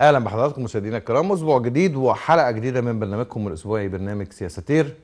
اهلا بحضراتكم مشاهدينا الكرام اسبوع جديد وحلقه جديده من برنامجكم الاسبوعي برنامج سياساتير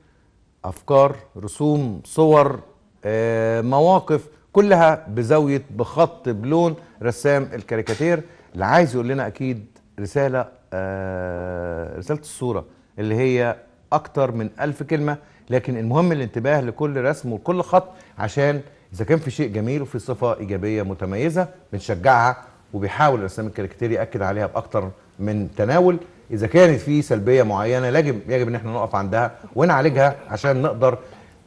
افكار رسوم صور آه، مواقف كلها بزاويه بخط بلون رسام الكاريكاتير اللي عايز يقول لنا اكيد رساله آه، رساله الصوره اللي هي اكتر من ألف كلمه لكن المهم الانتباه لكل رسم وكل خط عشان اذا كان في شيء جميل وفي صفه ايجابيه متميزه بنشجعها وبيحاول الاسلام الكاريكاتيري ياكد عليها باكثر من تناول اذا كانت في سلبيه معينه يجب يجب ان احنا نقف عندها ونعالجها عشان نقدر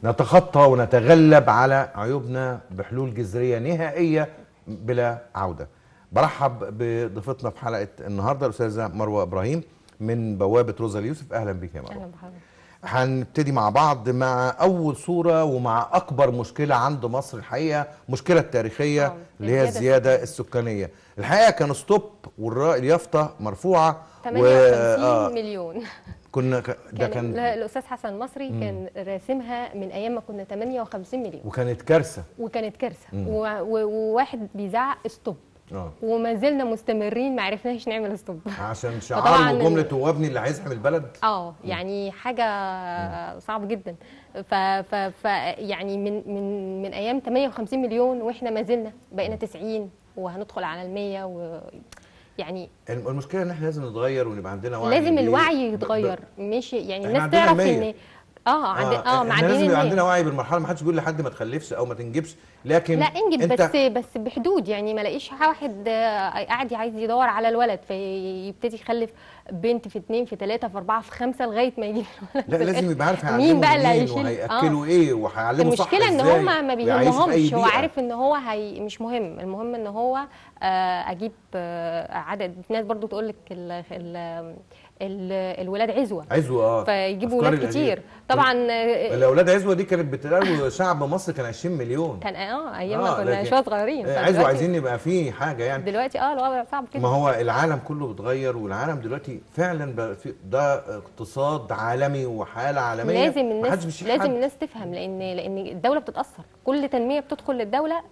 نتخطى ونتغلب على عيوبنا بحلول جذريه نهائيه بلا عوده. برحب بضيفتنا في حلقه النهارده الاستاذه مروه ابراهيم من بوابه روزا اليوسف اهلا بك يا مروه. اهلا بحضرتك. هنبتدي مع بعض مع اول صوره ومع اكبر مشكله عند مصر الحقيقه المشكله التاريخيه اه، اللي هي الزياده السكانيه الحقيقه كان ستوب واليافطه مرفوعه 58 و... آه، مليون كنا ده كان الاستاذ حسن مصري مم. كان راسمها من ايام ما كنا 58 مليون وكانت كارثه وكانت كارثه وواحد بيزعق ستوب آه. وما زلنا مستمرين ما عرفناش نعمل ستوب عشان شعار جمله وابني اللي عايز يحمي البلد اه يعني حاجه صعب جدا ف, ف, ف يعني من من من ايام 58 مليون واحنا ما زلنا بقينا 90 وهندخل على ال 100 و يعني المشكله ان احنا لازم نتغير ونبقى عندنا وعي لازم الوعي يتغير مش يعني الناس تعرف ان اه عندي اه, آه معلمين لازم يبقى عندنا وعي بالمرحله ما حدش بيقول لحد ما تخلفش او ما تنجبش لكن لا انجب انت بس بس بحدود يعني ما الاقيش واحد آه، قاعد عايز يدور على الولد فيبتدي يخلف بنت في اثنين في ثلاثه في اربعه في خمسه لغايه ما يجي الولد لا لازم يبقى عارف هيعلمه مين بقى اللي هيشيل وهياكله آه. ايه وهيعلمه صح المشكله ان هم ما يعني بيهمهمش هو عارف ان هو هي مش مهم المهم ان هو آه اجيب آه عدد ناس برضو تقول لك الولاد عزوه عزوه اه فيجيبوا ولاد كتير طبعا الاولاد عزوه دي كانت بتلاقي شعب مصر كان 20 مليون كان اه, آه، ايام ما آه كنا شويه صغيرين آه، عزوه عايزين يبقى في حاجه يعني دلوقتي اه الوضع صعب كده ما هو العالم كله بيتغير والعالم دلوقتي فعلا بقى في ده اقتصاد عالمي وحاله عالميه لازم الناس لازم الناس تفهم لان لان الدوله بتتاثر كل تنميه بتدخل للدوله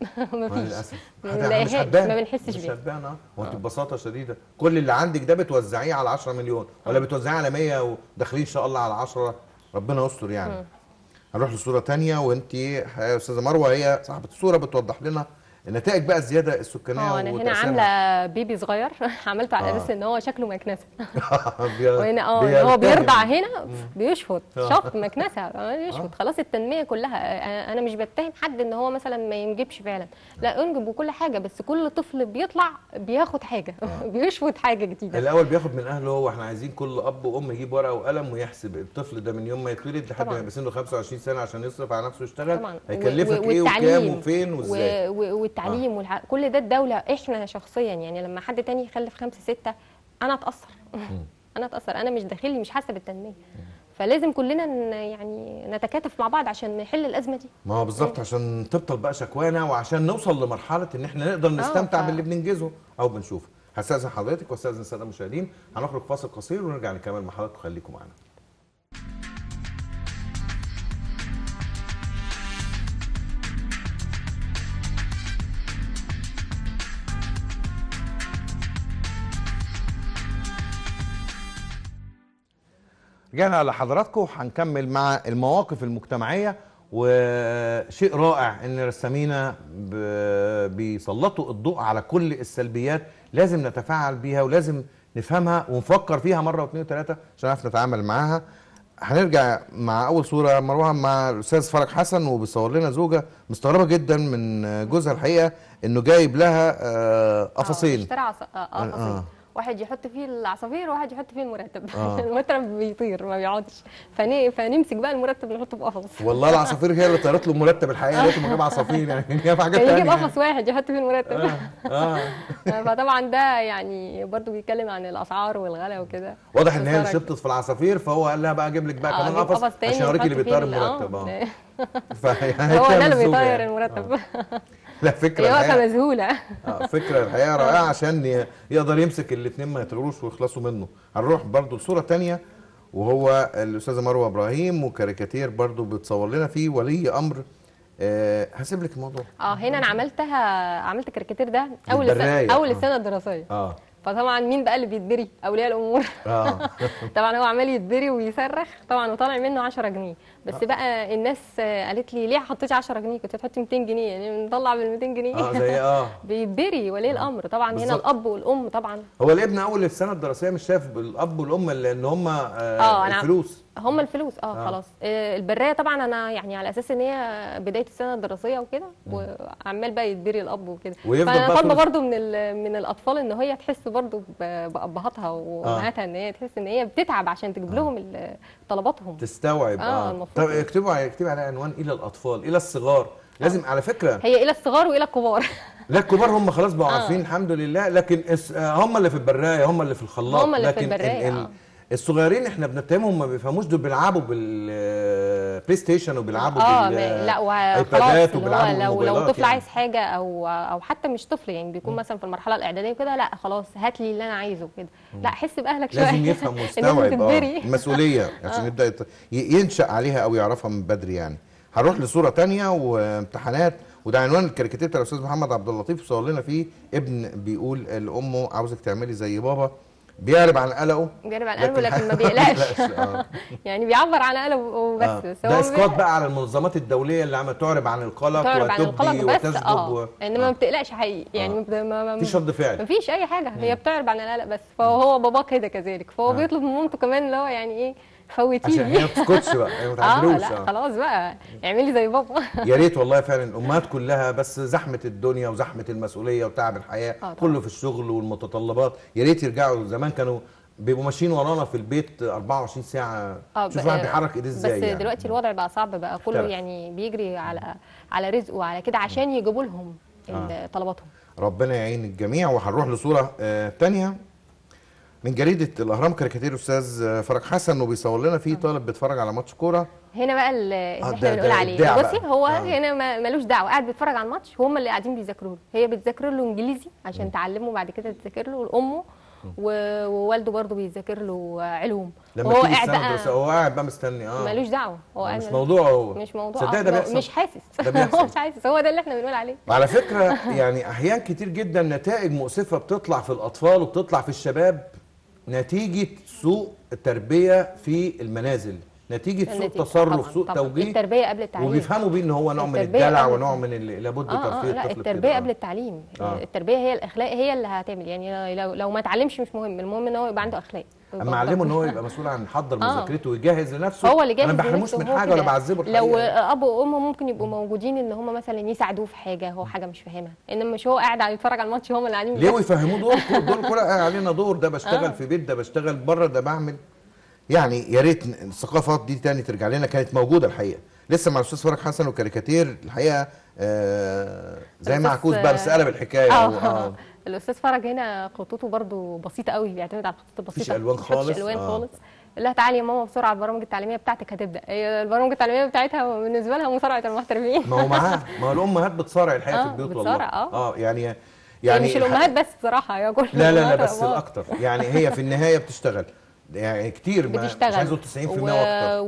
مفيش للاسف مش هتبان ما بنحسش بيها مش هتبان اه. وانت ببساطه شديده كل اللي عندك ده بتوزعيه على 10 مليون ولا اه. بتوزعيه على 100 وداخلين ان شاء الله على 10 ربنا يستر يعني اه. هنروح لصوره ثانيه وانت يا استاذه مروه هي صاحبه الصوره بتوضح لنا النتائج بقى الزياده السكانيه اه انا يعني هنا عامله بيبي صغير عملته على اساس آه. ان هو شكله مكنسه وهنا اه يعني هو بيرضع هنا بيشفط آه. شفط مكنسه آه، يشفط خلاص التنميه كلها انا مش بتهم حد ان هو مثلا ما ينجبش فعلا لا انجب وكل حاجه بس كل طفل بيطلع بياخد حاجه بيشفط حاجه جديده الاول بياخد من اهله هو احنا عايزين كل اب وام يجيب ورقه وقلم ويحسب الطفل ده من يوم ما يتولد لحد ما يبقى سنه 25 سنه عشان يصرف على نفسه ويشتغل هيكلفك ايه وكام وفين وازاي والتعليم آه. كل ده الدوله احنا شخصيا يعني لما حد تاني يخلف خمسه سته انا اتاثر انا اتاثر انا مش داخلي مش حاسه بالتنميه فلازم كلنا يعني نتكاتف مع بعض عشان نحل الازمه دي ما هو بالظبط عشان تبطل بقى شكوانا وعشان نوصل لمرحله ان احنا نقدر آه، نستمتع ف... باللي بننجزه او بنشوفه هستاذن حضرتك واستاذن الساده المشاهدين هنخرج فاصل قصير ونرجع نكمل مع حضرتك خليكم معانا رجعنا لحضراتكم هنكمل مع المواقف المجتمعيه وشيء رائع ان رسامينا بيسلطوا الضوء على كل السلبيات لازم نتفاعل بيها ولازم نفهمها ونفكر فيها مره واثنين وثلاثه عشان نعرف نتعامل معاها هنرجع مع اول صوره مروه مع الاستاذ فرج حسن وبيصور لنا زوجه مستغربه جدا من جوزها الحقيقه انه جايب لها قفصين آه، آه، اشترى قفصين آه، واحد يحط فيه العصافير وواحد يحط فيه المرتب آه. المرتب بيطير ما بيقعدش فني فنمسك بقى المرتب نحطه في قفص والله العصافير هي اللي طيرت له المرتب الحقيقه لقيته مجيب عصافير يعني هي في حاجات ثانيه يجيب يعني. قفص واحد يحط فيه المرتب آه. آه. فطبعا ده يعني برضه بيتكلم عن الاسعار والغلا وكده واضح ان هي شبطت في العصافير فهو قال لها بقى اجيب لك بقى آه، كمان قفص عشان اوريك اللي بيطير المرتب اه, آه. هو ده اللي بيطير يعني. المرتب آه. لا فكره هي إيه، واقفه مذهوله اه فكره الحقيقه رائعه عشان يقدر يمسك الاثنين ما يطيروش ويخلصوا منه هنروح برضو لصوره ثانيه وهو الاستاذه مروه ابراهيم وكاريكاتير برضو بتصور لنا فيه ولي امر أه هسيب لك الموضوع اه هنا انا عملتها عملت الكاريكاتير ده اول سنه اول آه. سنه دراسيه اه فطبعا مين بقى اللي بيتبري اولياء الامور آه. طبعا هو عمال يتبري ويصرخ طبعا وطالع منه 10 جنيه بس آه. بقى الناس قالت لي ليه حطيتي 10 جنيه كنت هتحطي 200 جنيه يعني نطلع بال 200 جنيه اه زي اه بيتبري ولي الامر طبعا بالزبط. هنا الاب والام طبعا هو الابن اول السنه الدراسيه مش شايف الاب والام لان هم آه, آه الفلوس هم الفلوس اه, آه. خلاص آه البريه طبعا انا يعني على اساس ان هي بدايه السنه الدراسيه وكده وعمال بقى يتبري الاب وكده فانا طالبه برده من من الاطفال ان هي تحس برده بابهاتها وامهاتها آه. ان هي تحس ان هي بتتعب عشان تجيب آه. لهم طلباتهم تستوعب اه, آه. طب اكتبوا اكتبوا على عنوان الى الاطفال الى الصغار آه. لازم على فكره هي الى الصغار والى الكبار لا الكبار هم خلاص بقوا آه. عارفين الحمد لله لكن هم اللي في البرايه هم اللي في الخلاط هم اللي لكن في البرايه الصغيرين احنا بنتهمهم ما بيفهموش دول بيلعبوا بالبلاي آه، ستيشن وبيلعبوا آه لا آه، وخلاص وبيلعبوا لو لو طفل يعني. عايز حاجه او او حتى مش طفل يعني بيكون م. مثلا في المرحله الاعداديه وكده لا خلاص هات لي اللي انا عايزه كده لا حس باهلك شويه لازم يفهم مستوى آه، المسؤوليه عشان يبدا ينشا عليها او يعرفها من بدري يعني هنروح لصوره ثانيه وامتحانات وده عنوان الكاريكاتير بتاع الاستاذ محمد عبد اللطيف صور لنا فيه ابن بيقول لامه عاوزك تعملي زي بابا بيعرب عن قلقه بيعرب عن قلقه لكن, لكن ما بيقلقش آه. يعني بيعبر عن قلقه وبس آه. ده اسقاط بقى على المنظمات الدوليه اللي عم تعرب عن القلق تعرب عن القلق بس اه و... انما ما آه. بتقلقش حقيقي يعني آه. ما, فيش مفيش رد فعل مفيش اي حاجه هي بتعرب عن القلق بس فهو باباه كده كذلك فهو آه. بيطلب من مامته كمان اللي هو يعني ايه فوتيني عشان هي ما تسكتش بقى ما بتعدلوش اه لا آه. خلاص بقى اعملي زي بابا يا ريت والله فعلا الامهات كلها بس زحمه الدنيا وزحمه المسؤوليه وتعب الحياه آه كله في الشغل والمتطلبات يا ريت يرجعوا زمان كانوا بيبقوا ماشيين ورانا في البيت 24 ساعه آه شوف واحد آه، بيحرك ايديه ازاي بس يعني. دلوقتي الوضع بقى صعب بقى كله يعني بيجري على على رزقه على كده عشان يجيبوا لهم آه. طلباتهم ربنا يعين الجميع وهنروح لصوره آه من جريده الاهرام كاريكاتير استاذ فرج حسن وبيصور لنا في آه. طالب بيتفرج على ماتش كوره هنا بقى آه، اللي احنا بنقول عليه بصي هو آه. هنا ملوش دعوه قاعد بيتفرج على الماتش وهم اللي قاعدين بيذاكروا له هي بتذاكر له انجليزي عشان م. تعلمه بعد كده تذاكر له لامه ووالده برضه بيذاكر له علوم لما هو قاعد بقى هو قاعد بقى مستني اه ملوش دعوه هو آه، مش موضوعه هو مش موضوعه ده ده بيحصل مش حاسس هو مش حاسس هو ده اللي احنا بنقول عليه وعلى فكره يعني احيان كتير جدا نتائج مؤسفه بتطلع في الاطفال وبتطلع في الشباب نتيجه سوء التربيه في المنازل نتيجه سوء تصرف سوء توجيه التربيه قبل التعليم وبيفهموا بيه ان هو نوع من الدلع ونوع من لابد آه ترفيه آه لا آه، الطفل التربيه قبل التعليم آه. التربيه هي الاخلاق هي اللي هتعمل يعني لو لو ما اتعلمش مش مهم المهم ان هو يبقى عنده اخلاق اما اعلمه ان هو يبقى مسؤول عن حضر آه. مذاكرته ويجهز لنفسه هو اللي جاهز انا ما بحرموش من حاجه ولا بعذبه لو اب وامه ممكن يبقوا موجودين ان هم مثلا يساعدوه في حاجه هو حاجه مش فاهمها انما مش هو قاعد يتفرج على الماتش هم اللي قاعدين ليه ويفهموه دور دور كل علينا دور ده بشتغل آه. في بيت ده بشتغل بره ده بعمل يعني يا ريت الثقافات دي تاني ترجع لنا كانت موجوده الحقيقه لسه مع الاستاذ فرج حسن وكاريكاتير الحقيقه آه زي معكوس بقى بس قلب الحكايه آه. آه. الاستاذ فرج هنا خطوطه برضو بسيطه قوي بيعتمد على الخطوط البسيطه مش الوان خالص مش الوان آه. خالص لا تعالي يا ماما بسرعه البرامج التعليميه بتاعتك هتبدا هي البرامج التعليميه بتاعتها بالنسبه لها مصارعه المحترفين ما هو معاها ما هو الامهات بتصارع الحقيقه آه في البيوت والله اه اه يعني يعني مش الامهات بس بصراحه يا كل لا لا لا بس الاكتر يعني هي في النهايه بتشتغل يعني كتير بتشتغل مش عايزه 90% و... واكتر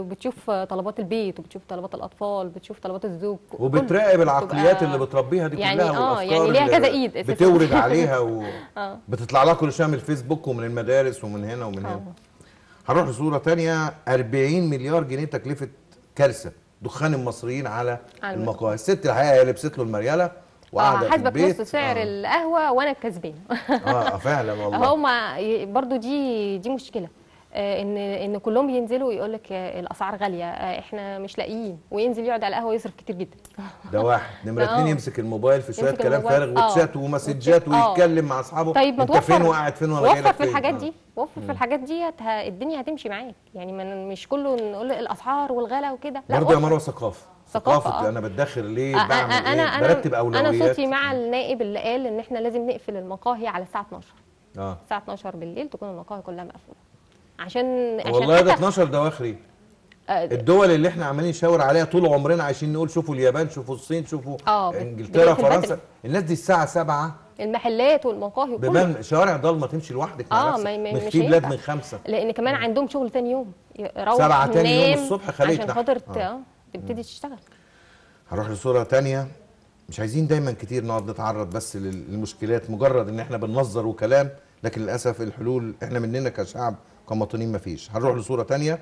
وبتشوف طلبات البيت وبتشوف طلبات الاطفال بتشوف طلبات الزوج وبتراقب العقليات اللي بتربيها دي يعني كلها يعني اه يعني ليها كذا ايد بتورد عليها و... آه. بتطلع لها كل شويه من الفيسبوك ومن المدارس ومن هنا ومن هنا آه. هنروح لصوره ثانيه 40 مليار جنيه تكلفه كارثه دخان المصريين على, على المقاهي الست الحقيقه هي لبست له المريله وقاعده آه حاسبك نص سعر آه. القهوه وانا الكسبانه آه،, اه فعلا والله هما برضو دي دي مشكله آه، ان ان كلهم ينزلوا يقول لك الاسعار غاليه آه، احنا مش لاقيين وينزل يقعد على القهوه يصرف كتير جدا ده واحد نمره اتنين يمسك الموبايل في شويه كلام فارغ وتشات ومسجات ويتكلم مع اصحابه طيب انت فين وقاعد فين ولا جايلك في الحاجات دي وفر في الحاجات ديت الدنيا هتمشي معاك يعني مش كله نقول الاسعار والغلا وكده لا برضه يا مروه ثقافه ثقافه, ثقافة. آه. انا بتدخل ليه آه, آه، بعمل آه، انا إيه؟ برتب اولويات انا صوتي مع النائب اللي قال ان احنا لازم نقفل المقاهي على الساعه 12 اه الساعه 12 بالليل تكون المقاهي كلها مقفوله عشان والله ده 12 دواخلي آه الدول اللي احنا عمالين نشاور عليها طول عمرنا عايشين نقول شوفوا اليابان شوفوا الصين شوفوا آه انجلترا فرنسا الناس دي الساعه 7 المحلات والمقاهي وكله شوارع ضلمه تمشي لوحدك اه ما مش بلاد من خمسه لان كمان عندهم شغل ثاني يوم سبعة ثاني يوم الصبح خليك عشان خاطر اه تبتدي تشتغل هروح لصوره ثانيه مش عايزين دايما كتير نقعد نتعرض بس للمشكلات مجرد ان احنا بننظر وكلام لكن للاسف الحلول احنا مننا كشعب كمواطنين ما فيش هنروح لصوره ثانيه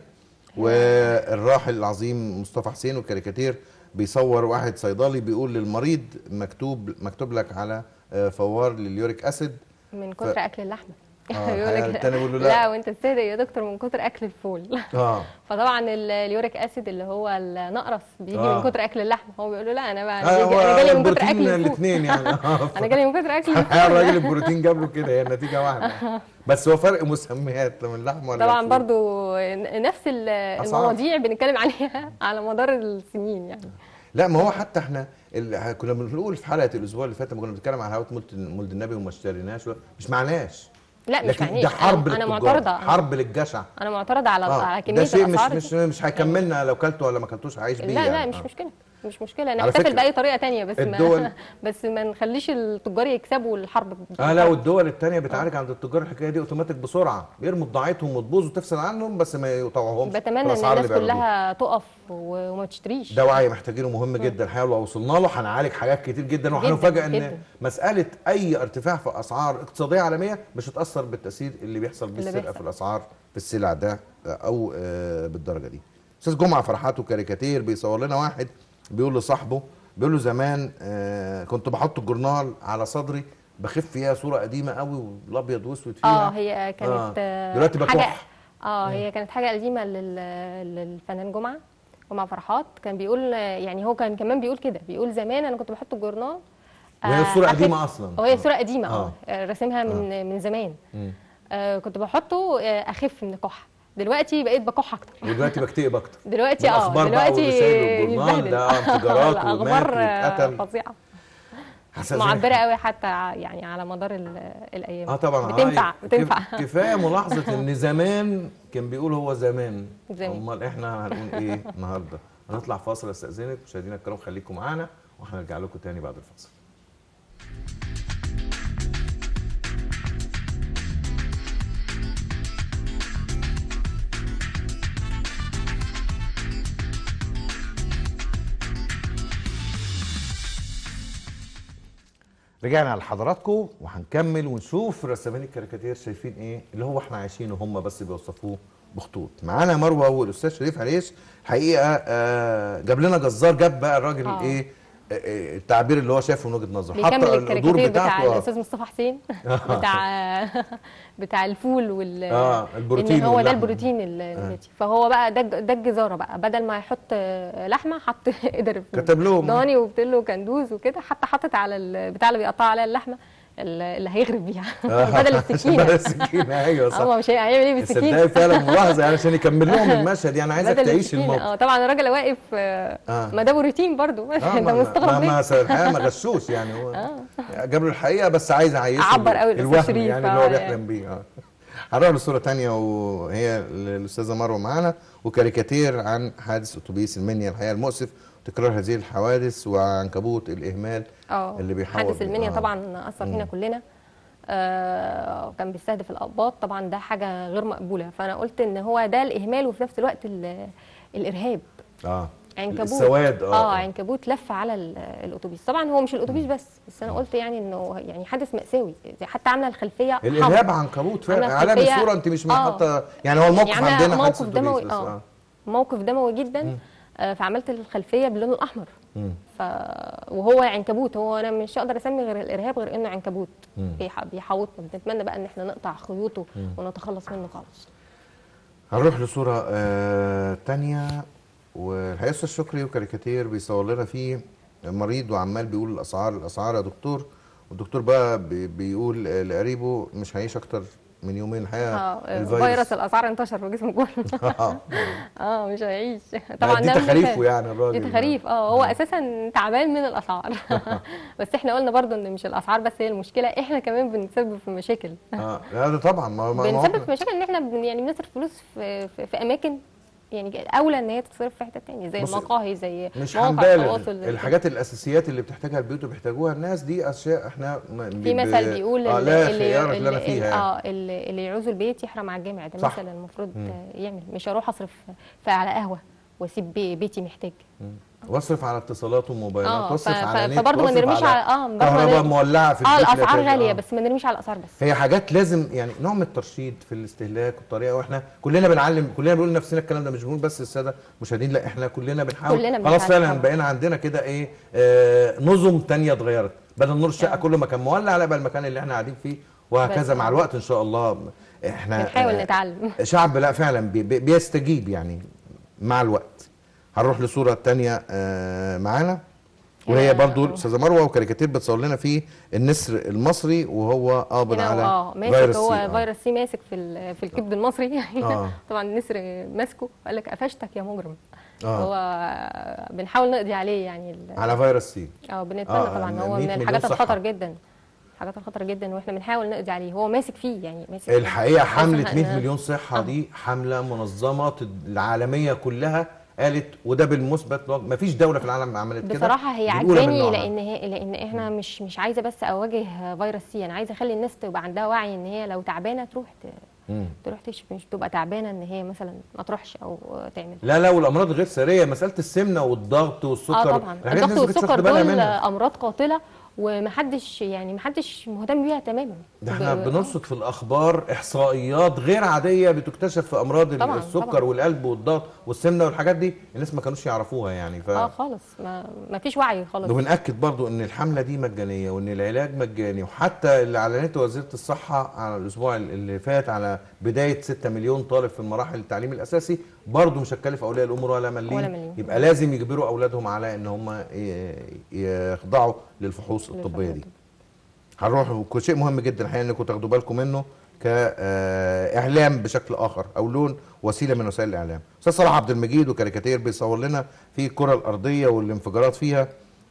والراحل العظيم مصطفى حسين والكاريكاتير بيصور واحد صيدلي بيقول للمريض مكتوب مكتوب لك على آه، فوار لليوريك اسيد من كتر ف... اكل اللحمه اه، يقول لك بيقول له لا لا وانت تستهدئ يا دكتور من كتر اكل الفول اه فطبعا اليوريك اسيد اللي هو النقرس بيجي آه. من كتر اكل اللحم هو بيقول له لا انا بقى آه انا جالي من كتر اكل الاثنين يعني انا آه. جالي من كتر اكل آه، الفول الراجل البروتين جاب له كده هي النتيجه واحده بس هو فرق مسميات من اللحم ولا طبعا برضو نفس المواضيع بنتكلم عليها على مدار السنين يعني لا ما هو حتى احنا كنا بنقول في حلقه الاسبوع اللي فات لما كنا بنتكلم على هوايه مولد النبي وما اشتريناش مش معناش لا مش لكن ده حرب انا معترضه حرب للجشع انا معترضه على آه. على كميه ده شيء مش مش مش هيكملنا لو كلته ولا ما كلتوش عايش بيه لا يعني. لا مش آه. مشكله مش مشكله نحتفل باي طريقه تانية بس الدول ما بس ما نخليش التجار يكسبوا الحرب اه لا والدول التانية بتعالج عند التجار الحكايه دي اوتوماتيك بسرعه يرموا بضاعتهم وتبوظ وتفصل عنهم بس ما يطوعهمش بتمنى ان الناس كلها تقف وما تشتريش ده وعي محتاجينه مهم جدا الحقيقه لو وصلنا له هنعالج حاجات كتير جدا وهنفاجئ ان مساله اي ارتفاع في اسعار اقتصاديه عالميه مش هتاثر بالتاثير اللي بيحصل بالسرقه في الاسعار في السلع ده او آه، بالدرجه دي استاذ جمعه فرحات وكاريكاتير بيصور لنا واحد بيقول لصاحبه بيقول له زمان آه، كنت بحط الجورنال على صدري بخف فيها صوره قديمه قوي والابيض واسود فيها اه هي كانت آه. آه، دلوقتي بكح اه هي آه. كانت حاجه قديمه للفنان جمعه جمعه فرحات كان بيقول يعني هو كان كمان بيقول كده بيقول زمان انا كنت بحط الجورنال وهي الصوره قديمه اصلا وهي صوره قديمه اه راسمها من آه. من زمان آه كنت بحطه اخف من الكحه دلوقتي بقيت بكح اكتر ودلوقتي بكتئب اكتر دلوقتي اه دلوقتي ده انفجارات اخبار فظيعه معبره قوي حتى يعني على مدار الايام اه طبعا بتنفع آه، بتنفع كفايه ملاحظه ان زمان كان بيقول هو زمان امال احنا هنقول ايه النهارده هنطلع فاصل استاذنك مشاهدينا الكرام خليكم معانا وهنرجع لكم تاني بعد الفاصل رجعنا لحضراتكم وهنكمل ونشوف رسامين الكاريكاتير شايفين ايه اللي هو احنا عايشينه هم بس بيوصفوه بخطوط معانا مروه والاستاذ شريف عريش حقيقه آه جاب لنا جزار جاب بقى الراجل آه. ايه التعبير اللي هو شايفه من وجهه نظره حتى الدور بتاعته بتاع الاستاذ مصطفى حسين بتاع بتاع الفول وال اه البروتين ان هو ده البروتين النتي آه. فهو بقى ده ده الجزاره بقى بدل ما يحط آه، لحمه حط قدر كتب لهم ضاني وبتقول كندوز وكده حتى حطت على البتاع اللي بيقطع عليها اللحمه اللي هيغرب بيها بدل السكينه بدل السكينه ايوه صح هو مش هيعمل ايه بالسكينه صدقني فعلا ملاحظه يعني عشان يكمل لهم المشهد يعني عايزك تعيش الموقف اه طبعا الراجل واقف آه، آه. ما ده روتين برضه آه، انت مستغرب ما الحقيقه ما غشوش يعني هو جاب له الحقيقه بس عايز اعيش عبر قوي شريف يعني اللي هو بيحلم يعني. بيه هنروح لصوره ثانيه وهي الاستاذه مروه معانا وكاريكاتير عن حادث اتوبيس المنيا الحقيقه المؤسف تكرار هذه الحوادث وعنكبوت الاهمال أوه. اللي بيحاول حادث المنيا آه. طبعا اثر فينا كلنا آه كان بيستهدف الاقباط طبعا ده حاجه غير مقبوله فانا قلت ان هو ده الاهمال وفي نفس الوقت الارهاب اه عنكبوت السواد اه, آه عنكبوت لف على الاتوبيس طبعا هو مش الاتوبيس بس بس انا قلت يعني انه يعني حدث مأساوي حتى عامله الخلفيه الارهاب عنكبوت فعلا علامه الصوره انت مش محطه آه يعني هو الموقف يعني عندنا موقف دموي آه. اه موقف دموي جدا م. فعملت الخلفيه باللون الاحمر ف... وهو عنكبوت هو انا مش هقدر اسمي غير الارهاب غير انه عنكبوت بيحوطنا بنتمنى بقى ان احنا نقطع خيوطه ونتخلص منه خالص هنروح لصوره آه تانية والحقيقه استاذ شكري وكاريكاتير بيصور لنا فيه مريض وعمال بيقول الاسعار الاسعار يا دكتور والدكتور بقى بيقول آه، لقريبه مش هيعيش اكتر من يومين الحقيقه آه الفيروس فيروس الاسعار انتشر في جسمه كله آه. اه مش هيعيش يعني طبعا دي تخاريفه يعني الراجل دي تخاريف اه هو آه. اساسا تعبان من الاسعار بس احنا قلنا برضو ان مش الاسعار بس هي المشكله احنا كمان بنسبب في مشاكل اه لا ده طبعا ما بنسبب في مشاكل ان احنا يعني بنصرف فلوس في, في, في اماكن يعني اولى ان هي تتصرف في حته ثانيه زي المقاهي زي مش مواقع التواصل الحاجات الاساسيات اللي بتحتاجها البيوت وبيحتاجوها الناس دي اشياء احنا في مثل بيقول آه اللي, اللي, اللي, انا فيها يعني. اه اللي يعوز البيت يحرم على الجامع ده مثلا المفروض يعمل مش هروح اصرف على قهوه واسيب بيتي محتاج واصرف على اتصالات وموبايلات آه، واصرف على نت فبرضه ما نرميش على اه كهرباء مولعه في اه الاسعار غاليه آه. بس ما نرميش على الاسعار بس هي حاجات لازم يعني نوع من الترشيد في الاستهلاك والطريقه واحنا كلنا بنعلم كلنا بنقول لنفسنا الكلام ده مش بنقول بس الساده مشاهدين لا احنا كلنا بنحاول كلنا خلاص فعلا بقينا عندنا كده ايه آه نظم ثانيه اتغيرت بدل نور الشقه كل ما كان مولع لا بقى المكان اللي احنا قاعدين فيه وهكذا مع الوقت ان شاء الله احنا بنحاول آه، نتعلم شعب لا فعلا بيستجيب يعني مع الوقت هنروح لصوره تانية آه، معانا وهي برضو آه. استاذه مروه وكاريكاتير بتصور لنا فيه النسر المصري وهو قابض على اه ماسك فيروس هو آه. فيروس سي ماسك في في الكبد المصري يعني آه. طبعا النسر ماسكه وقال لك قفشتك يا مجرم آه. هو بنحاول نقضي عليه يعني على فيروس سي اه بنتمنى آه. طبعا هو من الحاجات الخطر جدا الحاجات الخطره جدا واحنا بنحاول نقضي عليه هو ماسك فيه يعني ماسك الحقيقه حمله 100 مليون صحه أه. دي حمله منظمه العالميه كلها قالت وده بالمثبت ما فيش دوله في العالم عملت كده بصراحه هي عجباني لان هي لان احنا مش مش عايزه بس اواجه فيروس سي انا عايزه اخلي الناس تبقى عندها وعي ان هي لو تعبانه تروح ت... تروح تشوف مش تبقى تعبانه ان هي مثلا ما تروحش او تعمل لا لا والامراض غير ساريه مساله السمنه والضغط والسكر اه طبعا الضغط والسكر دول امراض قاتله ومحدش يعني محدش مهتم بيها تماما ده احنا بنرصد في الاخبار احصائيات غير عاديه بتكتشف في امراض طبعاً السكر طبعاً. والقلب والضغط والسمنه والحاجات دي الناس ما كانوش يعرفوها يعني ف... اه خالص ما, ما فيش وعي خالص وبناكد برضو ان الحمله دي مجانيه وان العلاج مجاني وحتى اللي اعلنته وزيره الصحه على الاسبوع اللي فات على بدايه 6 مليون طالب في المراحل التعليم الاساسي برضه مش هتكلف اولياء الامور ولا مليم, ولا مليم. يبقى لازم يجبروا اولادهم على ان هم يخضعوا للفحوص الطبيه دي هنروح شيء مهم جدا الحقيقه انكم تاخدوا بالكم منه كاعلام آه، بشكل اخر او لون وسيله من وسائل الاعلام استاذ صلاح عبد المجيد وكاريكاتير بيصور لنا في الكره الارضيه والانفجارات فيها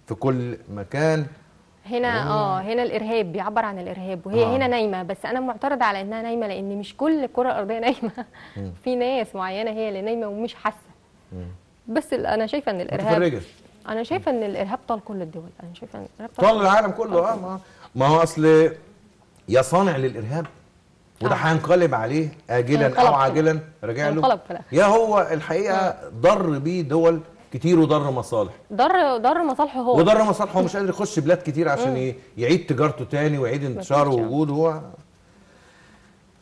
في كل مكان هنا اه هنا الارهاب بيعبر عن الارهاب وهي آه. هنا نايمه بس انا معترض على انها نايمه لان مش كل الكره الارضيه نايمه في ناس معينه هي اللي نايمه ومش حاسه بس انا شايفه ان الارهاب انا شايفه ان الارهاب طال كل الدول انا شايفه ان الارهاب طال, العالم كله اه ما ما هو اصل يا صانع للارهاب آه. وده هينقلب آه. عليه اجلا او عاجلا رجع له يا هو الحقيقه آه. ضر بيه دول كتير وضر مصالح ضر ضر مصالحه هو وضر مصالحه هو مش قادر يخش بلاد كتير عشان مم. يعيد تجارته تاني ويعيد انتشاره آه. ووجوده هو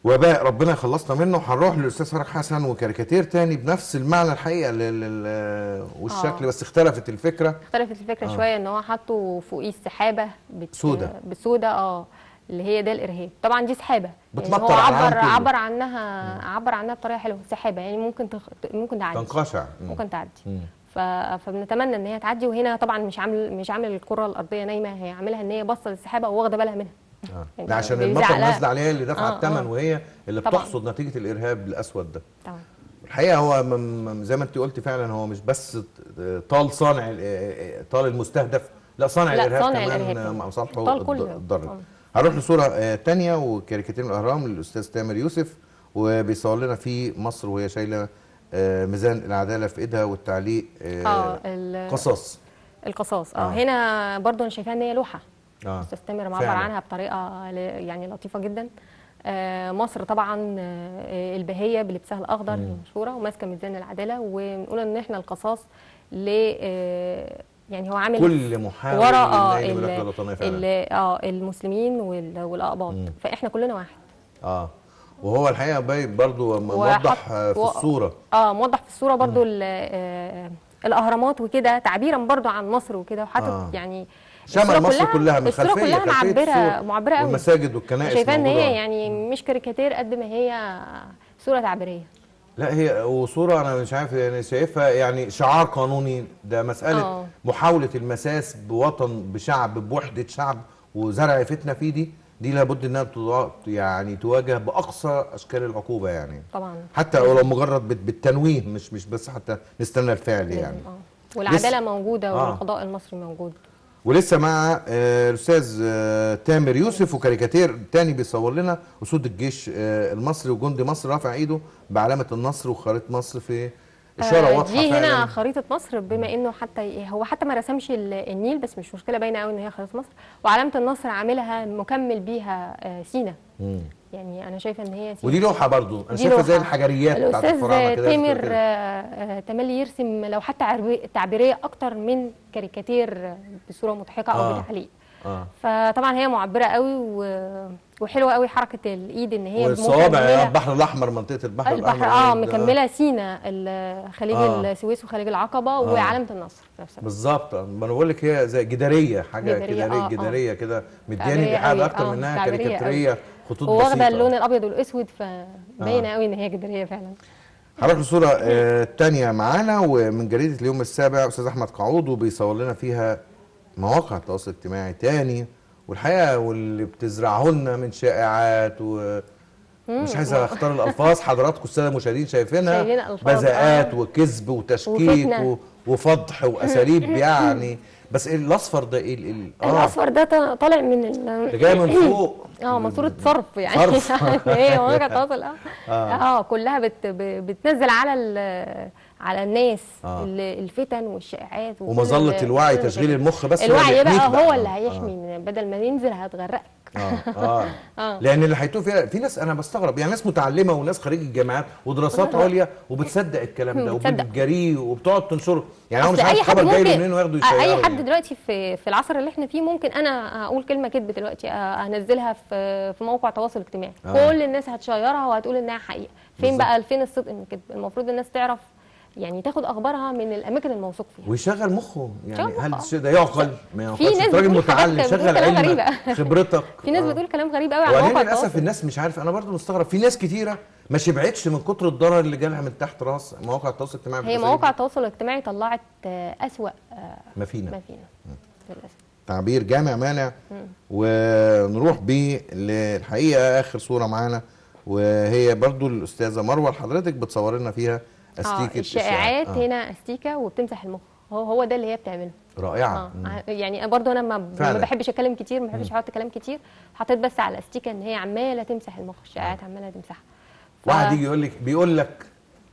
وباء ربنا خلصنا منه هنروح للاستاذ فرج حسن وكاريكاتير تاني بنفس المعنى الحقيقه آه، والشكل أوه. بس اختلفت الفكره اختلفت الفكره أوه. شويه ان هو حطه فوقيه السحابه بت... سودة بسودة اه اللي هي ده الارهاب طبعا دي سحابه يعني هو عبر عبر عنها مم. عبر عنها بطريقه حلوه سحابه يعني ممكن تخ... ممكن تعدي تنقشع ممكن تعدي مم. ف... فبنتمنى ان هي تعدي وهنا طبعا مش عامل مش عامل الكره الارضيه نايمه هي عاملها ان هي باصه للسحابه وواخده بالها منها آه. ده يعني عشان المطر نازله عليها اللي دفع آه الثمن آه. وهي اللي طبعًا. بتحصد نتيجه الارهاب الاسود ده طبعا الحقيقه هو زي ما انت قلت فعلا هو مش بس طال صانع آه، آه، طال المستهدف لا صانع لا الارهاب صانع كمان مع مصالحه الضر هروح لصوره ثانيه آه، وكاريكاتير الاهرام للاستاذ تامر يوسف وبيصور لنا في مصر وهي شايله ميزان العداله في ايدها والتعليق آه قصاص القصاص اه هنا برضو انا شايفاها ان هي لوحه آه. مستثمر معبر عنها بطريقه يعني لطيفه جدا آه، مصر طبعا آه، البهيه بلبسها الاخضر المشهوره وماسكه ميزان العداله ونقول ان احنا القصاص ل آه، يعني هو عامل كل محاولة وراء اه المسلمين والاقباط فاحنا كلنا واحد اه وهو الحقيقه باين برضه موضح في الصوره اه موضح في الصوره برضه الاهرامات وكده تعبيرا برضه عن مصر وكده وحاطط آه. يعني شمال مصر كلها, كلها من خلفيه كلها معبره معبره قوي والمساجد والكنائس شايفاها ان هي يعني مش كاريكاتير قد ما هي صوره تعبيريه لا هي وصوره انا مش عارف يعني شايفها يعني شعار قانوني ده مساله أوه. محاوله المساس بوطن بشعب بوحده شعب وزرع فتنه فيه دي دي لابد انها يعني تواجه باقصى اشكال العقوبه يعني طبعا حتى لو مجرد بالتنويه مش مش بس حتى نستنى الفعل يعني أوه. والعداله موجوده آه. والقضاء المصري موجود ولسه مع آه، الاستاذ آه، تامر يوسف وكاريكاتير تاني بيصور لنا اسود الجيش آه، المصري وجندي مصر رافع ايده بعلامه النصر وخريطه مصر في اشاره واضحه دي هنا فعلا. خريطه مصر بما انه حتى هو حتى ما رسمش النيل بس مش مشكله باينه قوي ان هي خريطه مصر وعلامه النصر عاملها مكمل بيها سينا يعني انا شايفه ان هي ودي لوحه برضو انا شايفه زي الحجريات بتاعت الفراعنه كده تامر آه، آه، تملي يرسم لو حتى تعبيريه اكتر من كاريكاتير بصوره مضحكه او آه. بتعليق آه. فطبعا هي معبره قوي و... وحلوه قوي حركه الايد ان هي والصوابع يا آه، البحر الاحمر منطقه البحر, البحر الاحمر اه مكمله سينا خليج آه. السويس وخليج العقبه آه. وعلامه النصر نفسها بالظبط ما انا بقول لك هي زي جداريه حاجه جداريه جداريه, آه. جدارية كده مدياني بحاجه اكتر منها كاريكاتيريه خطوط واخده اللون الابيض والاسود فباينه آه. قوي ان هي جداريه فعلا هنروح الصوره الثانيه آه، معانا ومن جريده اليوم السابع استاذ احمد قعود وبيصور لنا فيها مواقع التواصل الاجتماعي تاني والحقيقه واللي بتزرعه لنا من شائعات و مش عايز اختار الالفاظ حضراتكم الساده المشاهدين شايفينها بذاءات آه. وكذب وتشكيك وفضح واساليب يعني بس إيه الاصفر ده إيه, ايه ال آه. الاصفر ده طالع من ال جاي من فوق اه ماسوره صرف يعني ايه ماسوره تواصل آه. اه اه كلها بت بتنزل على ال على الناس آه. الفتن والشائعات ومظله الوعي تشغيل المخ بس الوعي بقى, بقى هو اللي آه. هيحمي آه. بدل ما ينزل هتغرقك اه اه, آه. لان اللي هيتوه فيها في ناس انا بستغرب يعني ناس متعلمه وناس خريج الجامعات ودراسات عليا وبتصدق الكلام ده وبتجري وبتقعد تنشره يعني هو مش عارف خبر جاي منين وياخده يشيره اي يعني. حد يعني. دلوقتي في في العصر اللي احنا فيه ممكن انا اقول كلمه كذب دلوقتي هنزلها في في موقع تواصل اجتماعي آه. كل الناس هتشيرها وهتقول انها حقيقه فين بالزبط. بقى فين الصدق من الكذب المفروض الناس تعرف يعني تاخد اخبارها من الاماكن الموثوق فيها ويشغل مخه يعني هل ده يعقل ما يعقلش راجل متعلم شغل علمك خبرتك في ناس آه. بتقول كلام غريب قوي على واقع للاسف الناس مش عارف انا برضو مستغرب في ناس كتيره ما شبعتش من كتر الضرر اللي جالها من تحت راس مواقع التواصل الاجتماعي هي مواقع التواصل الاجتماعي طلعت آه، اسوا آه، ما فينا ما فينا للاسف تعبير جامع مانع ونروح بيه للحقيقه اخر صوره معانا وهي برضو الاستاذه مروه حضرتك بتصور لنا فيها آه، استيكه آه الشائعات آه. هنا استيكه وبتمسح المخ هو هو ده اللي هي بتعمله رائعه آه. آه، يعني برضو انا ما, ما بحبش اتكلم كتير ما بحبش احط كلام كتير حطيت بس على استيكه ان هي عماله تمسح المخ الشائعات آه. عماله تمسحها ف... واحد يجي يقول لك بيقول لك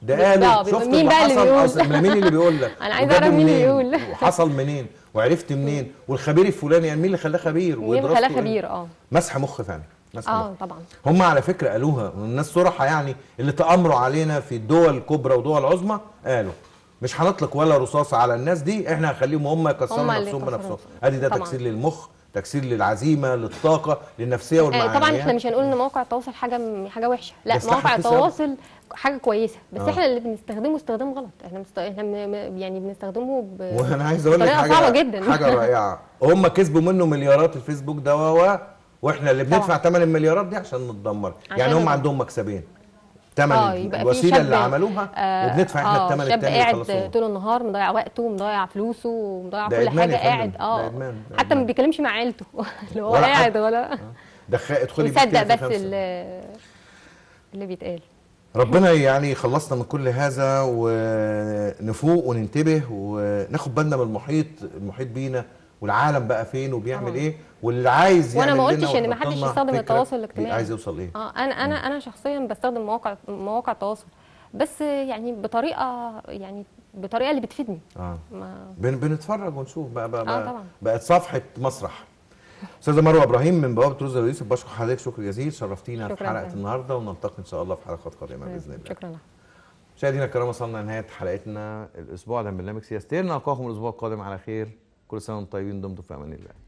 ده قالوا شفت مين بقى اللي بيقول لك مين اللي بيقول لك انا عايز اعرف مين اللي بيقول وحصل منين وعرفت منين والخبير الفلاني يعني مين اللي خلاه خبير مين اللي خلاه يعني خبير اه مسح مخ فعلا اه طبعا هم على فكره قالوها الناس صراحه يعني اللي تامروا علينا في الدول الكبرى ودول عظمى قالوا مش هنطلق ولا رصاصه على الناس دي احنا هنخليهم هم يكسروا نفسهم بنفسهم ادي ده تكسير للمخ تكسير للعزيمه للطاقه للنفسيه والمعنويه طبعا احنا مش هنقول ان مواقع التواصل حاجه حاجه وحشه لا مواقع التواصل حاجه كويسه بس آه. احنا اللي بنستخدمه استخدام غلط احنا مست... احنا يعني بنستخدمه ب... وانا عايز اقول لك حاجه صعبه جدا حاجه رائعه هم كسبوا منه مليارات الفيسبوك ده و واحنا اللي بندفع ثمن المليارات دي عشان نتدمر يعني هم عندهم مكسبين ثمن آه، الوسيله اللي عملوها آه وبندفع احنا آه الثمن الثاني قاعد طول النهار مضيع وقته ومضيع فلوسه ومضيع كل حاجه قاعد اه حتى ما بيتكلمش مع عيلته اللي هو قاعد ولا آه. دخ... ادخلي يصدق بس اللي بيتقال ربنا يعني خلصنا من كل هذا ونفوق وننتبه وناخد بالنا من المحيط المحيط بينا والعالم بقى فين وبيعمل آه. ايه واللي عايز وانا ما قلتش ان يعني ما حدش يستخدم التواصل إيه، الاجتماعي عايز يوصل ايه اه انا انا انا شخصيا بستخدم مواقع مواقع التواصل بس يعني بطريقه يعني بطريقه اللي بتفيدني اه ما بن بنتفرج ونشوف بقى بقى, آه طبعا. بقت صفحه مسرح استاذه مروه ابراهيم من بوابه روز يوسف بشكر حضرتك شكر جزيل شرفتينا في حلقه النهارده ونلتقي ان شاء الله في حلقات قادمه باذن الله شكرا لك مشاهدينا الكرام وصلنا لنهايه حلقتنا الاسبوع ده من برنامج سياستير نلقاكم الاسبوع القادم على خير كل سنه وانتم طيبين دمتم في امان الله